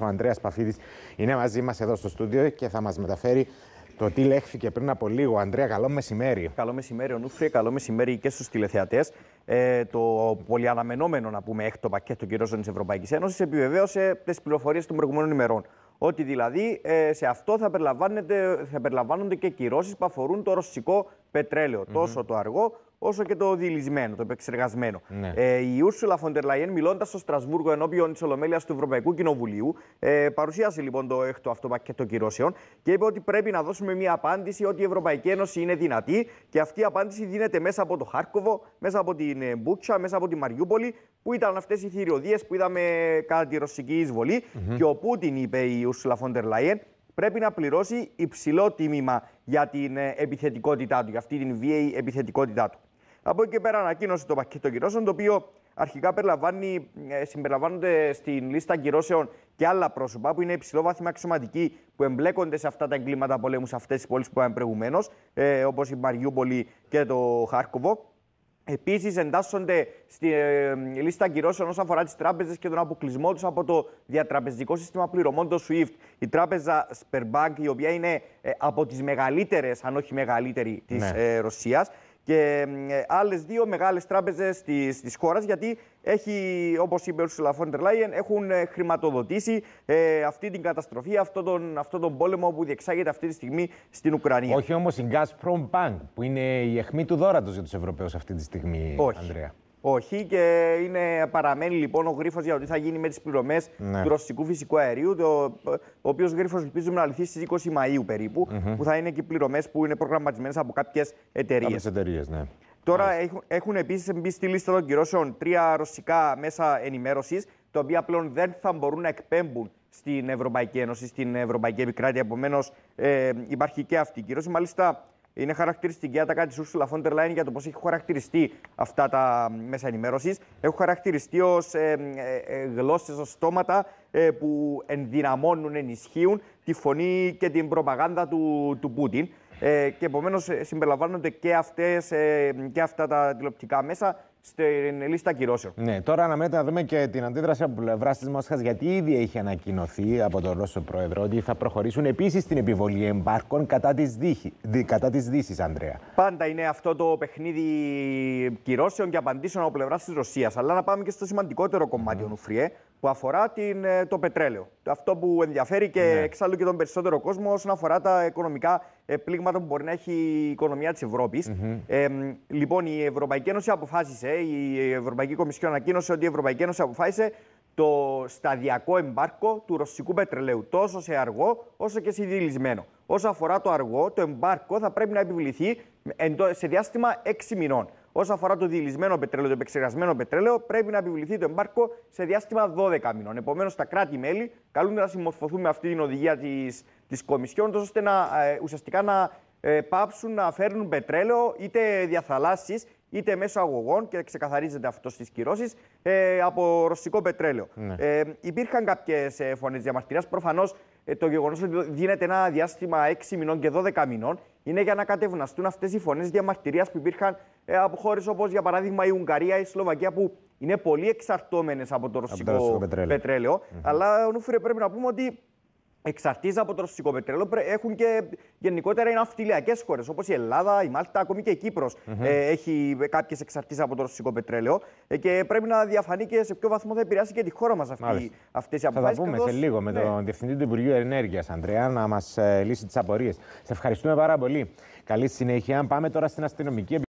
Ο Ανδρέας Παφίδης είναι μαζί μας εδώ στο στούντιο και θα μας μεταφέρει το τι λέχθηκε πριν από λίγο. Ανδρέα, καλό μεσημέρι. Καλό μεσημέρι, Νούφρυ, καλό μεσημέρι και στους τηλεθεατές. Ε, το πολυαναμενόμενο, να πούμε, έκτο πακέτο κυρώσεων της Ευρωπαϊκής Ένωσης επιβεβαίωσε τις πληροφορίες των προηγούμενων ημερών. Ότι δηλαδή ε, σε αυτό θα, θα περιλαμβάνονται και κυρώσεις που αφορούν το ρωσικό πετρέλαιο, τόσο το αργό όσο και το δηλισμένο, το επεξεργασμένο. Ναι. Ε, η Ούρσουλα Φοντερ Λάιεν μιλώντας στο Στρασβούργο ενώπιον της Ολομέλειας του Ευρωπαϊκού Κοινοβουλίου, ε, παρουσίασε λοιπόν το έκτο αυτό πακέτο κυρώσεων και είπε ότι πρέπει να δώσουμε μια απάντηση ότι η Ευρωπαϊκή Ένωση είναι δυνατή και αυτή η απάντηση δίνεται μέσα από το Χάρκοβο, μέσα από την ε, Μπούτσα, μέσα από τη Μαριούπολη, που ήταν αυτές οι θηριωδίες που είδαμε κατά τη ρωσική εισβολή. Και ο Πούτιν, είπε η Ursula von πρέπει να πληρώσει υψηλό τίμημα για την επιθετικότητά του, για αυτή την βίαιη επιθετικότητά του. Από εκεί και πέρα ανακοίνωσε το πακέτο κυρώσεων, το οποίο αρχικά περιλαμβάνει, ε, συμπεριλαμβάνονται στην λίστα κυρώσεων και άλλα πρόσωπα που είναι υψηλό υψηλόβαθμα αξιωματικοί που εμπλέκονται σε αυτά τα εγκλήματα πολέμους σε αυτές τις πόλεις που είπαμε προηγουμένως, ε, όπως η Μαριούπολη και το Χάρκοβο. Επίσης, εντάσσονται στη ε, λίστα κυρώσεων όσον αφορά τις τράπεζες και τον αποκλεισμό τους από το διατραπεζικό σύστημα πληρωμών, το SWIFT. Η τράπεζα Sperbank, η οποία είναι ε, από τις μεγαλύτερες, αν όχι μεγαλύτερη, της ναι. ε, Ρωσίας και ε, άλλες δύο μεγάλες τράπεζες της χώρας, γιατί έχει, όπως είπε ο Σουλα Φόντερ Λάιεν, έχουν ε, χρηματοδοτήσει ε, αυτή την καταστροφή, αυτόν τον, αυτό τον πόλεμο που διεξάγεται αυτή τη στιγμή στην Ουκρανία. Όχι όμως η Gazprom Bank, που είναι η αιχμή του δόρατος για τους Ευρωπαίους αυτή τη στιγμή, Ανδρέα. Όχι και είναι, παραμένει λοιπόν ο γρίφος για το τι θα γίνει με τις πληρωμές ναι. του ρωσικού φυσικού αερίου, το, ο οποίος γρίφος ελπίζουμε να λυθεί στις 20 Μαΐου περίπου, που θα είναι και οι πληρωμές που είναι προγραμματισμένες από κάποιες εταιρείες. ναι. Τώρα έχουν, έχουν επίσης μπει στη λίστα των κυρώσεων τρία ρωσικά μέσα ενημέρωσης τα οποία πλέον δεν θα μπορούν να εκπέμπουν στην Ευρωπαϊκή Ένωση, στην Ευρωπαϊκή Επικράτεια. Επομένως, ε, υπάρχει και αυτή η κύρωση. Μάλιστα, είναι χαρακτηριστική ατακά της Ursula von der για το πώς έχει χαρακτηριστεί αυτά τα μέσα ενημέρωσης. Έχουν χαρακτηριστεί ως ε, ε, ε γλώσσες, ως στόματα ε, που ενδυναμώνουν, ενισχύουν τη φωνή και την προπαγάνδα του, του Πούτιν. και επομένως συμπεριλαμβάνονται και, αυτές, και αυτά τα τηλεοπτικά μέσα στην λίστα κυρώσεων. Ναι, τώρα αναμένεται να δούμε και την αντίδραση από πλευράς της Μόσχας, γιατί ήδη έχει ανακοινωθεί από τον Ρώσο Πρόεδρο ότι θα προχωρήσουν επίσης την επιβολή εμπάρκων κατά της Δύσης, Ανδρέα. Πάντα είναι αυτό το παιχνίδι κυρώσεων και απαντήσεων από πλευράς της Ρωσίας. Αλλά να πάμε και στο σημαντικότερο κομμάτι, mm. Ναι. Νουφριέ, που αφορά την, ε, το πετρέλαιο. Αυτό που ενδιαφέρει και ναι. εξάλλου και τον περισσότερο κόσμο όσον αφορά τα οικονομικά πλήγματα που μπορεί να έχει η οικονομία της Ευρώπης. ε, λοιπόν, η Ευρωπαϊκή Ένωση αποφάσισε, η Ευρωπαϊκή Κομισιόν ανακοίνωσε ότι η Ευρωπαϊκή Ένωση αποφάσισε το σταδιακό εμπάρκο του ρωσικού πετρελαίου, τόσο σε αργό όσο και σε διλυσμένο. Όσο αφορά το αργό, το εμπάρκο θα πρέπει να επιβληθεί σε διάστημα 6 μηνών. Όσον αφορά το διηλυσμένο πετρέλαιο, το επεξεργασμένο πετρέλαιο, πρέπει να επιβληθεί το εμπάρκο σε διάστημα 12 μηνών. Επομένως, τα κράτη-μέλη καλούνται να συμμορφωθούν με αυτή την οδηγία της Κομισιόν, ώστε να, ε, ουσιαστικά να ε, πάψουν να φέρνουν πετρέλαιο είτε διαθαλάσσει είτε μέσω αγωγών, και ξεκαθαρίζεται αυτό στις κυρώσεις, ε, από ρωσικό πετρέλαιο. Ναι. Ε, υπήρχαν κάποιες ε, φωνές διαμαρτυρίας. Προφανώς ε, το γεγονός ότι δίνεται ένα διάστημα 6 μηνών και 12 μηνών είναι για να κατευναστούν αυτές οι φωνές διαμαρτυρίας που υπήρχαν ε, από χώρες όπως για παράδειγμα η Ουγγαρία, η Σλοβακία, που είναι πολύ εξαρτώμενες από το ρωσικό, πετρέλαιο. πετρέλαιο. Mm -hmm. Αλλά πρέπει να πούμε ότι εξαρτίζεται από το ρωσικό πετρέλαιο. Έχουν και γενικότερα είναι αυτιλιακές χώρες όπως η Ελλάδα, η Μάλτα, ακόμη και η κυπρο ε, έχει ε, κάποιες εξαρτήσεις από το ρωσικό πετρέλαιο. Ε, και πρέπει να διαφανεί και σε ποιο βαθμό θα επηρεάσει και τη χώρα μας αυτές οι αποφάσει. Θα τα πούμε σε λίγο με τον ναι. Διευθυντή του Υπουργείου Ενέργειας, Ανδρέα, να μας λύσει τις απορίες. Σε ευχαριστούμε πάρα πολύ. Καλή συνέχεια. Πάμε τώρα στην αστυνομική